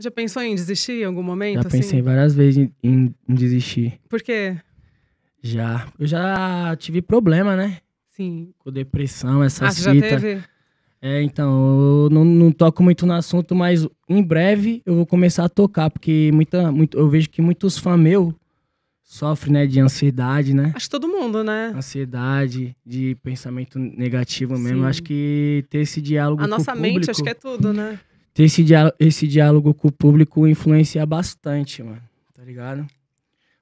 Já pensou em desistir em algum momento? Já assim? pensei várias vezes em, em, em, desistir. Por quê? Já. Eu já tive problema, né? Sim. Com depressão, essas ah, Já teve? É, então, eu não, não, toco muito no assunto, mas em breve eu vou começar a tocar, porque muita, muito, eu vejo que muitos fãs meus sofrem né, de ansiedade, né? Acho que todo mundo, né? Ansiedade, de pensamento negativo mesmo. Sim. Acho que ter esse diálogo a com o público... A nossa mente, acho que é tudo, né? ter esse, esse diálogo com o público influencia bastante, mano, tá ligado?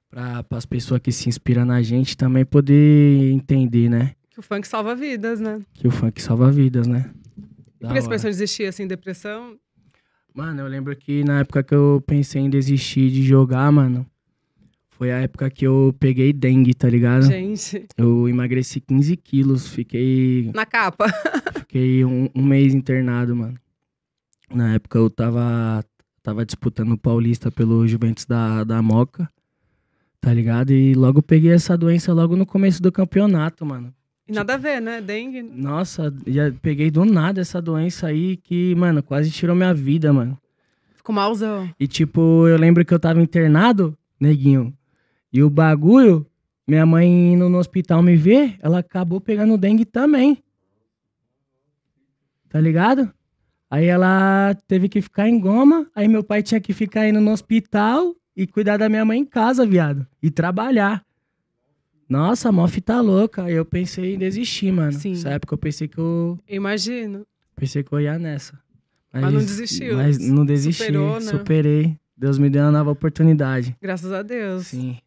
Para as pessoas que se inspiram na gente também poder entender, né? Que o funk salva vidas, né? Que o funk salva vidas, né? E por que você pensou em desistir, assim, depressão? Mano, eu lembro que na época que eu pensei em desistir de jogar, mano, foi a época que eu peguei dengue, tá ligado? Gente. Eu emagreci 15 quilos, fiquei. Na capa. fiquei um, um mês internado, mano. Na época eu tava, tava disputando o Paulista pelo Juventus da, da Moca, tá ligado? E logo peguei essa doença logo no começo do campeonato, mano. E Nada a ver, né? Dengue. Nossa, já peguei do nada essa doença aí que, mano, quase tirou minha vida, mano. Ficou malzão. E tipo, eu lembro que eu tava internado, neguinho. E o bagulho, minha mãe indo no hospital me ver, ela acabou pegando dengue também. Tá ligado? Aí ela teve que ficar em goma, aí meu pai tinha que ficar indo no hospital e cuidar da minha mãe em casa, viado. E trabalhar. Nossa, a Mof tá louca. Aí eu pensei em desistir, mano. Sim. Nessa época eu pensei que eu. Imagino. Pensei que eu ia nessa. Mas, mas não desistiu. Mas não desisti. Superou, né? Superei. Deus me deu uma nova oportunidade. Graças a Deus. Sim.